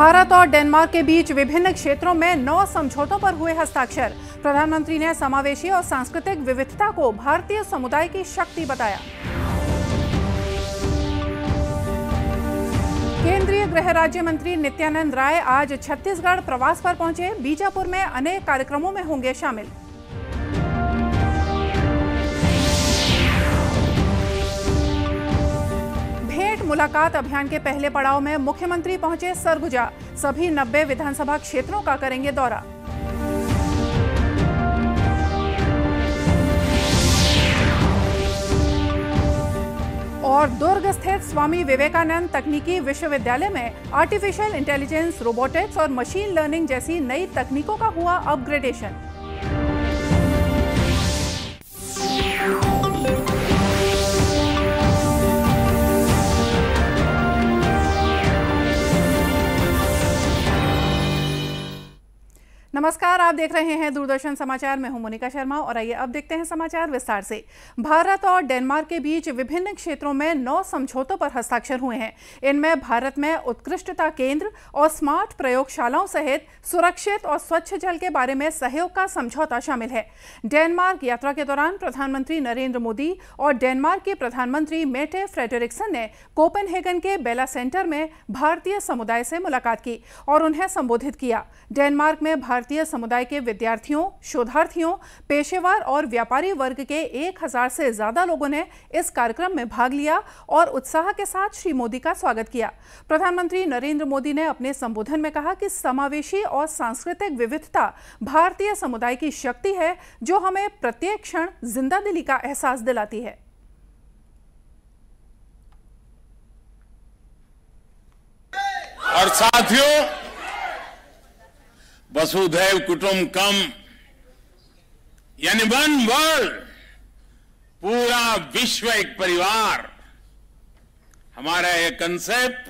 भारत और डेनमार्क के बीच विभिन्न क्षेत्रों में नौ समझौतों पर हुए हस्ताक्षर प्रधानमंत्री ने समावेशी और सांस्कृतिक विविधता को भारतीय समुदाय की शक्ति बताया केंद्रीय गृह राज्य मंत्री नित्यानंद राय आज छत्तीसगढ़ प्रवास पर पहुंचे बीजापुर में अनेक कार्यक्रमों में होंगे शामिल मुलाकात अभियान के पहले पड़ाव में मुख्यमंत्री पहुंचे सरगुजा सभी 90 विधानसभा क्षेत्रों का करेंगे दौरा और दुर्ग स्थित स्वामी विवेकानंद तकनीकी विश्वविद्यालय में आर्टिफिशियल इंटेलिजेंस रोबोटिक्स और मशीन लर्निंग जैसी नई तकनीकों का हुआ अपग्रेडेशन नमस्कार आप देख रहे हैं दूरदर्शन समाचार मैं हूं मोनिका शर्मा और आइए अब देखते हैं समाचार विस्तार से भारत और डेनमार्क के बीच विभिन्न क्षेत्रों में नौ समझौतों पर हस्ताक्षर हुए हैं इनमें भारत में उत्कृष्टता केंद्र और स्मार्ट प्रयोगशालाओं सहित सुरक्षित और स्वच्छ जल के बारे में सहयोग का समझौता शामिल है डेनमार्क यात्रा के दौरान प्रधानमंत्री नरेंद्र मोदी और डेनमार्क के प्रधानमंत्री मेटे फ्रेडरिक्सन ने कोपेनहेगन के बेला सेंटर में भारतीय समुदाय से मुलाकात की और उन्हें संबोधित किया डेनमार्क में भारतीय भारतीय समुदाय के विद्यार्थियों शोधार्थियों पेशेवर और व्यापारी वर्ग के 1000 से ज़्यादा लोगों ने इस कार्यक्रम में भाग लिया और उत्साह के साथ श्री मोदी का स्वागत किया प्रधानमंत्री नरेंद्र मोदी ने अपने संबोधन में कहा कि समावेशी और सांस्कृतिक विविधता भारतीय समुदाय की शक्ति है जो हमें प्रत्येक क्षण जिंदा दिली का एहसास दिलाती है और साथियों वसुधैव कम यानी वन वर्ल्ड पूरा विश्व एक परिवार हमारा यह कंसेप्ट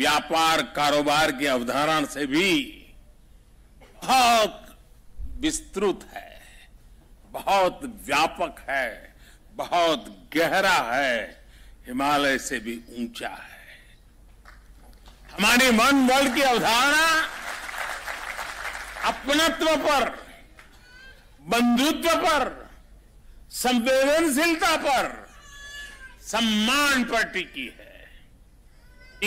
व्यापार कारोबार की अवधारणा से भी बहुत विस्तृत है बहुत व्यापक है बहुत गहरा है हिमालय से भी ऊंचा है हमारी वन वर्ल्ड की अवधारणा अपनत्व पर बंधुत्व पर संवेदनशीलता पर सम्मान पर टिकी है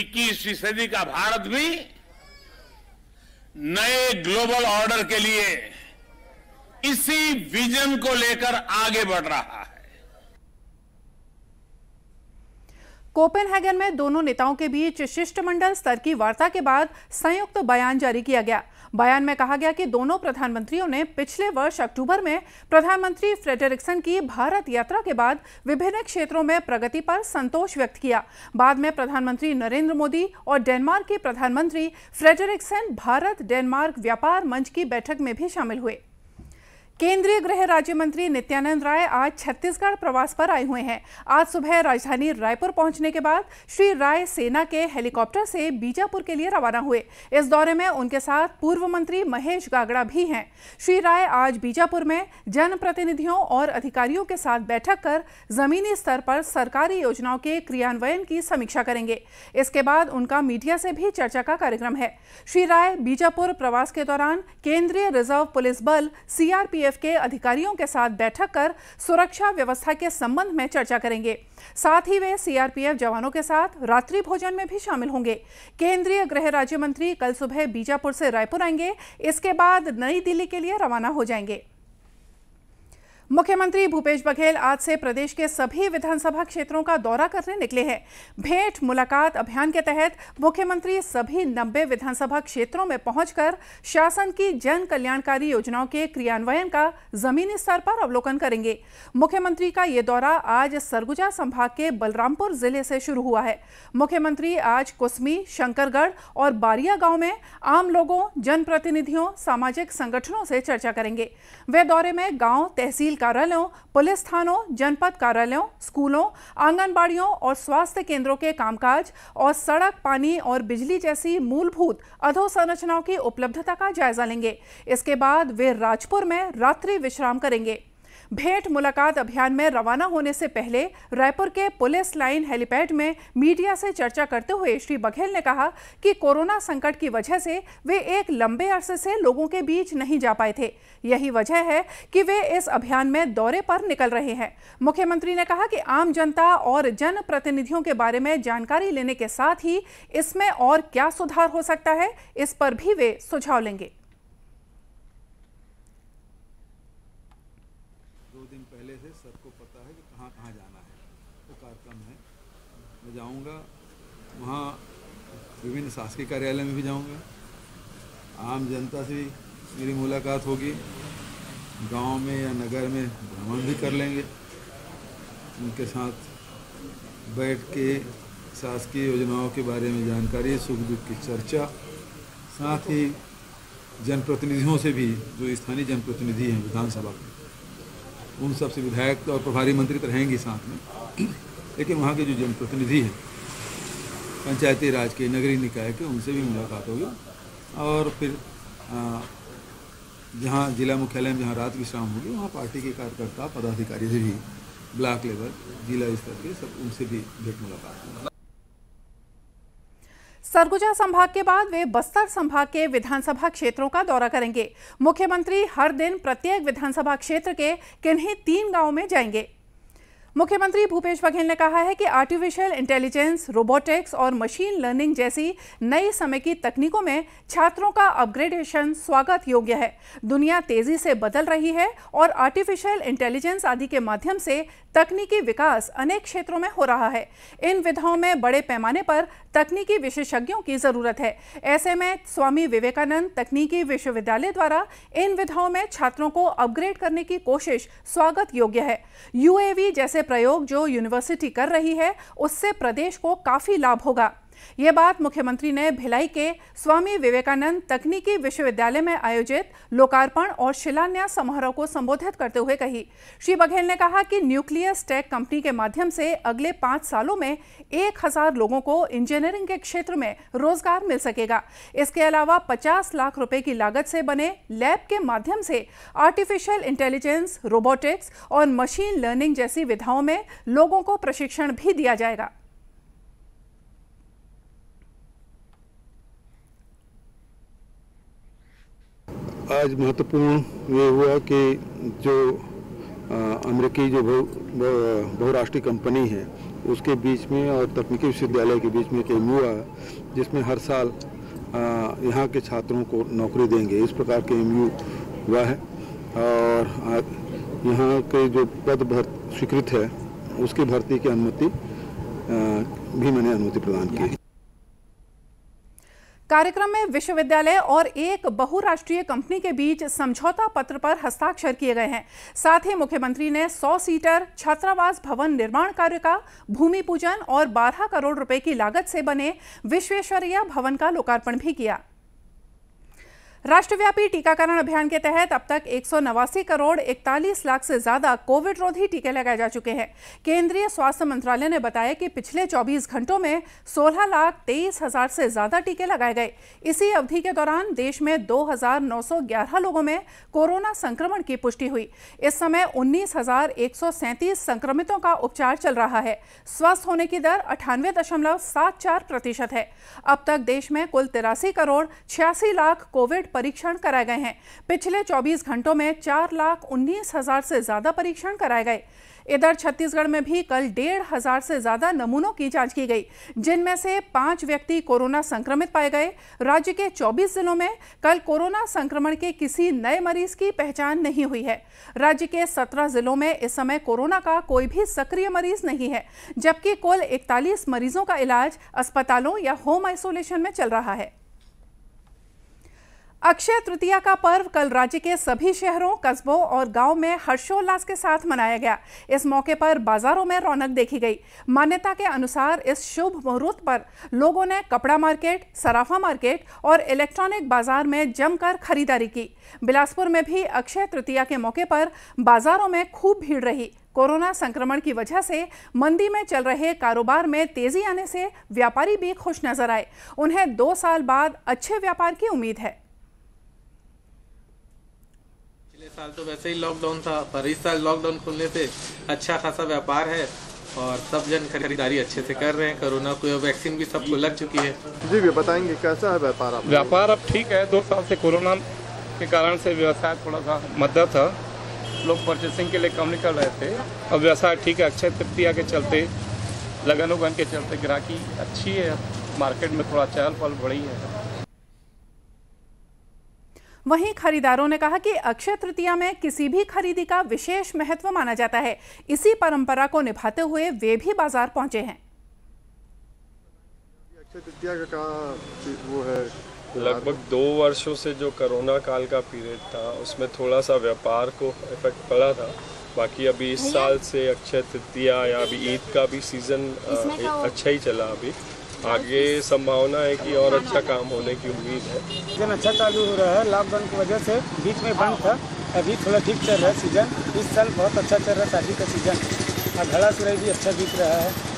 इक्कीसवीं सदी का भारत भी नए ग्लोबल ऑर्डर के लिए इसी विजन को लेकर आगे बढ़ रहा है कोपेनहेगन में दोनों नेताओं के बीच शिष्टमंडल स्तर की वार्ता के बाद संयुक्त तो बयान जारी किया गया बयान में कहा गया कि दोनों प्रधानमंत्रियों ने पिछले वर्ष अक्टूबर में प्रधानमंत्री फ्रेडरिक्सन की भारत यात्रा के बाद विभिन्न क्षेत्रों में प्रगति पर संतोष व्यक्त किया बाद में प्रधानमंत्री नरेंद्र मोदी और डेनमार्क के प्रधानमंत्री फ्रेडरिक्सन भारत डेनमार्क व्यापार मंच की बैठक में भी शामिल हुए केंद्रीय गृह राज्य मंत्री नित्यानंद राय आज छत्तीसगढ़ प्रवास पर आए हुए हैं आज सुबह राजधानी रायपुर पहुंचने के बाद श्री राय सेना के हेलीकॉप्टर से बीजापुर के लिए रवाना हुए इस दौरे में उनके साथ पूर्व मंत्री महेश गागड़ा भी हैं श्री राय आज बीजापुर में जनप्रतिनिधियों और अधिकारियों के साथ बैठक कर जमीनी स्तर पर सरकारी योजनाओं के क्रियान्वयन की समीक्षा करेंगे इसके बाद उनका मीडिया से भी चर्चा का कार्यक्रम है श्री राय बीजापुर प्रवास के दौरान केंद्रीय रिजर्व पुलिस बल सीआरपी सीआरपीएफ के अधिकारियों के साथ बैठक कर सुरक्षा व्यवस्था के संबंध में चर्चा करेंगे साथ ही वे सीआरपीएफ जवानों के साथ रात्रि भोजन में भी शामिल होंगे केंद्रीय गृह राज्य मंत्री कल सुबह बीजापुर से रायपुर आएंगे इसके बाद नई दिल्ली के लिए रवाना हो जाएंगे मुख्यमंत्री भूपेश बघेल आज से प्रदेश के सभी विधानसभा क्षेत्रों का दौरा करने निकले हैं भेंट मुलाकात अभियान के तहत मुख्यमंत्री सभी नब्बे विधानसभा क्षेत्रों में पहुंचकर शासन की जन कल्याणकारी योजनाओं के क्रियान्वयन का जमीनी स्तर पर अवलोकन करेंगे मुख्यमंत्री का ये दौरा आज सरगुजा संभाग के बलरामपुर जिले से शुरू हुआ है मुख्यमंत्री आज कुसमी शंकरगढ़ और बारिया गाँव में आम लोगों जनप्रतिनिधियों सामाजिक संगठनों से चर्चा करेंगे वे दौरे में गाँव तहसील कार्यालयों पुलिस थानों जनपद कार्यालयों स्कूलों आंगनबाड़ियों और स्वास्थ्य केंद्रों के कामकाज और सड़क पानी और बिजली जैसी मूलभूत अधोसंरचनाओं की उपलब्धता का जायजा लेंगे इसके बाद वे राजपुर में रात्रि विश्राम करेंगे भेंट मुलाकात अभियान में रवाना होने से पहले रायपुर के पुलिस लाइन हेलीपैड में मीडिया से चर्चा करते हुए श्री बघेल ने कहा कि कोरोना संकट की वजह से वे एक लंबे अरसे से लोगों के बीच नहीं जा पाए थे यही वजह है कि वे इस अभियान में दौरे पर निकल रहे हैं मुख्यमंत्री ने कहा कि आम जनता और जनप्रतिनिधियों के बारे में जानकारी लेने के साथ ही इसमें और क्या सुधार हो सकता है इस पर भी वे सुझाव लेंगे दिन पहले से सबको पता है कि कहाँ कहाँ जाना है वो तो कार्यक्रम है मैं जाऊँगा वहाँ विभिन्न शासकीय कार्यालय में भी जाऊँगा आम जनता से भी मेरी मुलाकात होगी गांव में या नगर में भ्रमण भी कर लेंगे उनके साथ बैठ के शासकीय योजनाओं के बारे में जानकारी सुख दुख की चर्चा साथ ही जनप्रतिनिधियों से भी जो स्थानीय जनप्रतिनिधि हैं विधानसभा के उन सब से विधायक और प्रभारी मंत्री तो रहेंगे साथ में लेकिन वहाँ के जो जनप्रतिनिधि हैं पंचायती राज के नगरीय निकाय के उनसे भी मुलाकात होगी और फिर जहाँ जिला मुख्यालय में जहाँ रात विश्राम होगी वहाँ पार्टी के कार्यकर्ता पदाधिकारी से भी ब्लॉक लेवल जिला स्तर के सब उनसे भी भेंट मुलाकात होगी सरगुजा संभाग के बाद वे बस्तर संभाग के विधानसभा क्षेत्रों का दौरा करेंगे मुख्यमंत्री हर दिन प्रत्येक विधानसभा क्षेत्र के किन्हीं तीन गाँव में जाएंगे मुख्यमंत्री भूपेश बघेल ने कहा है कि आर्टिफिशियल इंटेलिजेंस रोबोटिक्स और मशीन लर्निंग जैसी नई समय की तकनीकों में छात्रों का अपग्रेडेशन स्वागत योग्य है दुनिया तेजी से बदल रही है और आर्टिफिशियल इंटेलिजेंस आदि के माध्यम से तकनीकी विकास अनेक क्षेत्रों में हो रहा है इन विधाओं में बड़े पैमाने पर तकनीकी विशेषज्ञों की जरूरत है ऐसे में स्वामी विवेकानंद तकनीकी विश्वविद्यालय द्वारा इन विधाओं में छात्रों को अपग्रेड करने की कोशिश स्वागत योग्य है यूएवी जैसे प्रयोग जो यूनिवर्सिटी कर रही है उससे प्रदेश को काफ़ी लाभ होगा यह बात मुख्यमंत्री ने भिलाई के स्वामी विवेकानंद तकनीकी विश्वविद्यालय में आयोजित लोकार्पण और शिलान्यास समारोह को संबोधित करते हुए कही श्री बघेल ने कहा कि न्यूक्लियस टेक कंपनी के माध्यम से अगले पाँच सालों में एक हजार लोगों को इंजीनियरिंग के क्षेत्र में रोजगार मिल सकेगा इसके अलावा पचास लाख रुपए की लागत से बने लैब के माध्यम से आर्टिफिशियल इंटेलिजेंस रोबोटिक्स और मशीन लर्निंग जैसी विधाओं में लोगों को प्रशिक्षण भी दिया जाएगा आज महत्वपूर्ण ये हुआ कि जो अमेरिकी जो बहुराष्ट्रीय कंपनी है उसके बीच में और तकनीकी विश्वविद्यालय के बीच में एक एम जिसमें हर साल यहाँ के छात्रों को नौकरी देंगे इस प्रकार के एम हुआ है और यहाँ के जो पद भर स्वीकृत है उसकी भर्ती की अनुमति भी मैंने अनुमति प्रदान की कार्यक्रम में विश्वविद्यालय और एक बहुराष्ट्रीय कंपनी के बीच समझौता पत्र पर हस्ताक्षर किए गए हैं साथ ही मुख्यमंत्री ने 100 सीटर छात्रावास भवन निर्माण कार्य का भूमि पूजन और 12 करोड़ रुपए की लागत से बने विश्वेश्वरीय भवन का लोकार्पण भी किया राष्ट्रव्यापी टीकाकरण अभियान के तहत अब तक एक करोड़ 41 लाख से ज्यादा कोविड रोधी टीके लगाए जा चुके हैं केंद्रीय स्वास्थ्य मंत्रालय ने बताया कि पिछले 24 घंटों में 16 लाख तेईस हजार से ज्यादा टीके लगाए गए इसी अवधि के दौरान देश में 2,911 लोगों में कोरोना संक्रमण की पुष्टि हुई इस समय उन्नीस संक्रमितों का उपचार चल रहा है स्वस्थ होने की दर अठानवे प्रतिशत है अब तक देश में कुल तिरासी करोड़ छियासी लाख कोविड परीक्षण कराए गए हैं पिछले 24 घंटों में चार लाख उन्नीस हजार से ज़्यादा परीक्षण कराए गए इधर छत्तीसगढ़ में भी कल डेढ़ हजार से ज़्यादा नमूनों की जांच की गई जिनमें से पांच व्यक्ति कोरोना संक्रमित पाए गए राज्य के 24 जिलों में कल कोरोना संक्रमण के किसी नए मरीज की पहचान नहीं हुई है राज्य के 17 जिलों में इस समय कोरोना का कोई भी सक्रिय मरीज नहीं है जबकि कुल इकतालीस मरीजों का इलाज अस्पतालों या होम आइसोलेशन में चल रहा है अक्षय तृतीया का पर्व कल राज्य के सभी शहरों कस्बों और गांव में हर्षोल्लास के साथ मनाया गया इस मौके पर बाजारों में रौनक देखी गई मान्यता के अनुसार इस शुभ मुहूर्त पर लोगों ने कपड़ा मार्केट सराफा मार्केट और इलेक्ट्रॉनिक बाजार में जमकर खरीदारी की बिलासपुर में भी अक्षय तृतीया के मौके पर बाजारों में खूब भीड़ रही कोरोना संक्रमण की वजह से मंदी में चल रहे कारोबार में तेजी आने से व्यापारी भी खुश नजर आए उन्हें दो साल बाद अच्छे व्यापार की उम्मीद है साल तो वैसे ही लॉकडाउन था पर इस साल लॉकडाउन खुलने से अच्छा खासा व्यापार है और सब जन खरीदारी अच्छे से कर रहे हैं कोरोना को वैक्सीन भी सबको लग चुकी है जी भी बताएंगे कैसा है व्यापार आप व्यापार अब ठीक है दो साल से कोरोना के कारण से व्यवसाय थोड़ा सा मदद था लोग परचेसिंग के लिए कम निकल रहे थे अब व्यवसाय ठीक है अक्षय तृतीया के चलते लगन उगन के चलते ग्राहकी अच्छी है मार्केट में थोड़ा चहल पहल बढ़ी है वहीं खरीदारों ने कहा कि अक्षय तृतीया में किसी भी खरीदी का विशेष महत्व माना जाता है इसी परंपरा को निभाते हुए वे भी बाजार पहुंचे हैं अक्षय तृतीया का वो है लगभग दो वर्षों से जो कोरोना काल का पीरियड था उसमें थोड़ा सा व्यापार को इफेक्ट पड़ा था बाकी अभी इस साल से अक्षय तृतीया या अभी ईद का भी सीज़न अच्छा ही चला अभी आगे संभावना है कि और अच्छा काम होने की उम्मीद है सीजन अच्छा चालू हो रहा है लॉकडाउन की वजह से बीच में बंद था अभी थोड़ा ठीक चल रहा है सीजन इस साल बहुत अच्छा चल रहा है शादी का सीजन और घड़ा सुराई भी अच्छा बीत रहा है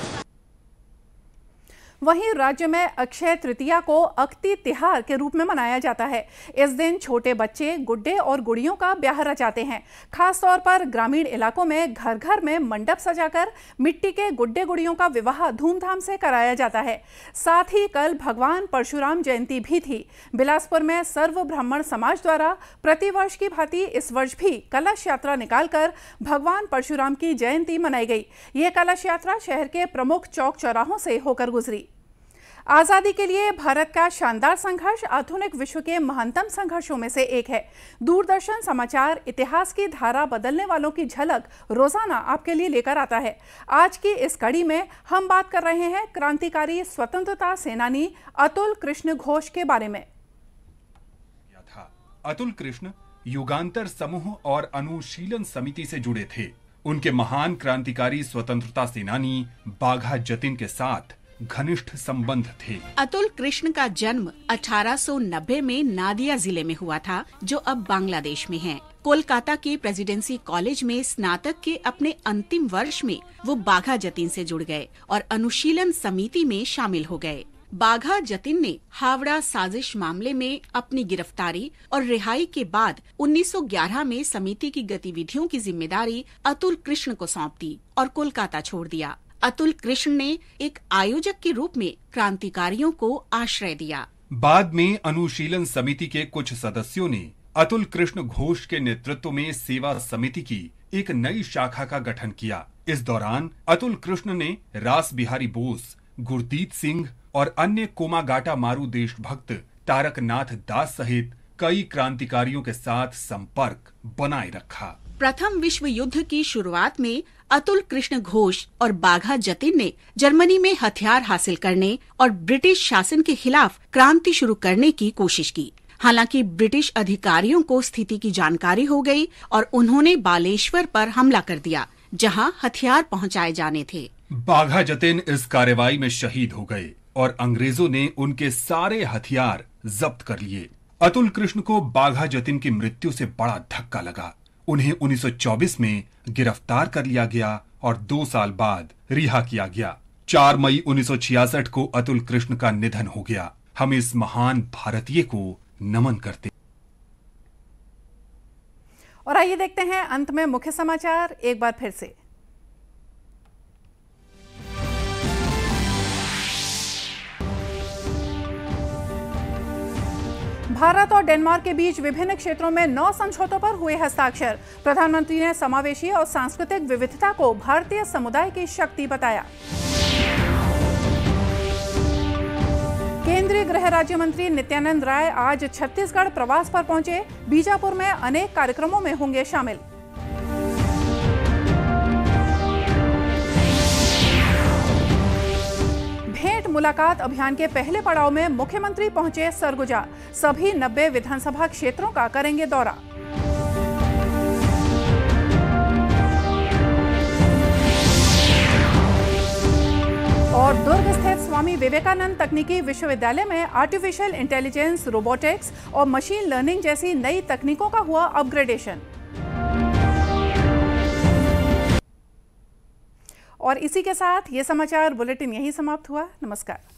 वहीं राज्य में अक्षय तृतीया को अक्ति तिहार के रूप में मनाया जाता है इस दिन छोटे बच्चे गुड्डे और गुड़ियों का ब्याह रचाते हैं खासतौर पर ग्रामीण इलाकों में घर घर में मंडप सजाकर मिट्टी के गुड्डे गुड़ियों का विवाह धूमधाम से कराया जाता है साथ ही कल भगवान परशुराम जयंती भी थी बिलासपुर में सर्व ब्राह्मण समाज द्वारा प्रतिवर्ष की भांति इस वर्ष भी कलश यात्रा निकालकर भगवान परशुराम की जयंती मनाई गई ये कलश यात्रा शहर के प्रमुख चौक चौराहों से होकर गुजरी आज़ादी के लिए भारत का शानदार संघर्ष आधुनिक विश्व के महानतम संघर्षों में से एक है दूरदर्शन समाचार इतिहास की धारा बदलने वालों की झलक रोजाना आपके लिए लेकर आता है आज की इस कड़ी में हम बात कर रहे हैं क्रांतिकारी स्वतंत्रता सेनानी अतुल कृष्ण घोष के बारे में अतुल कृष्ण युगांतर समूह और अनुशीलन समिति से जुड़े थे उनके महान क्रांतिकारी स्वतंत्रता सेनानी बाघा जतिन के साथ घनिष्ठ संबंध थे अतुल कृष्ण का जन्म 1890 में नादिया जिले में हुआ था जो अब बांग्लादेश में है कोलकाता के प्रेसिडेंसी कॉलेज में स्नातक के अपने अंतिम वर्ष में वो बाघा जतिन से जुड़ गए और अनुशीलन समिति में शामिल हो गए बाघा जतिन ने हावड़ा साजिश मामले में अपनी गिरफ्तारी और रिहाई के बाद 1911 में समिति की गतिविधियों की जिम्मेदारी अतुल कृष्ण को सौंप दी और कोलकाता छोड़ दिया अतुल कृष्ण ने एक आयोजक के रूप में क्रांतिकारियों को आश्रय दिया बाद में अनुशीलन समिति के कुछ सदस्यों ने अतुल कृष्ण घोष के नेतृत्व में सेवा समिति की एक नई शाखा का गठन किया इस दौरान अतुल कृष्ण ने रास बिहारी बोस गुरदीप सिंह और अन्य कोमागाटा मारू देशभक्त तारकनाथ दास सहित कई क्रांतिकारियों के साथ संपर्क बनाए रखा प्रथम विश्व युद्ध की शुरुआत में अतुल कृष्ण घोष और बाघा जतिन ने जर्मनी में हथियार हासिल करने और ब्रिटिश शासन के खिलाफ क्रांति शुरू करने की कोशिश की हालांकि ब्रिटिश अधिकारियों को स्थिति की जानकारी हो गई और उन्होंने बालेश्वर पर हमला कर दिया जहां हथियार पहुंचाए जाने थे बाघा जतिन इस कार्रवाई में शहीद हो गए और अंग्रेजों ने उनके सारे हथियार जब्त कर लिए अतुल कृष्ण को बाघा जतिन की मृत्यु से बड़ा धक्का लगा उन्हें 1924 में गिरफ्तार कर लिया गया और दो साल बाद रिहा किया गया 4 मई 1966 को अतुल कृष्ण का निधन हो गया हम इस महान भारतीय को नमन करते और आइए देखते हैं अंत में मुख्य समाचार एक बार फिर से भारत और डेनमार्क के बीच विभिन्न क्षेत्रों में नौ समझौतों पर हुए हस्ताक्षर प्रधानमंत्री ने समावेशी और सांस्कृतिक विविधता को भारतीय समुदाय की शक्ति बताया केंद्रीय गृह राज्य मंत्री नित्यानंद राय आज छत्तीसगढ़ प्रवास पर पहुंचे बीजापुर में अनेक कार्यक्रमों में होंगे शामिल मुलाकात अभियान के पहले पड़ाव में मुख्यमंत्री पहुंचे सरगुजा सभी नब्बे विधानसभा क्षेत्रों का करेंगे दौरा और दुर्ग स्थित स्वामी विवेकानंद तकनीकी विश्वविद्यालय में आर्टिफिशियल इंटेलिजेंस रोबोटिक्स और मशीन लर्निंग जैसी नई तकनीकों का हुआ अपग्रेडेशन और इसी के साथ ये समाचार बुलेटिन यहीं समाप्त हुआ नमस्कार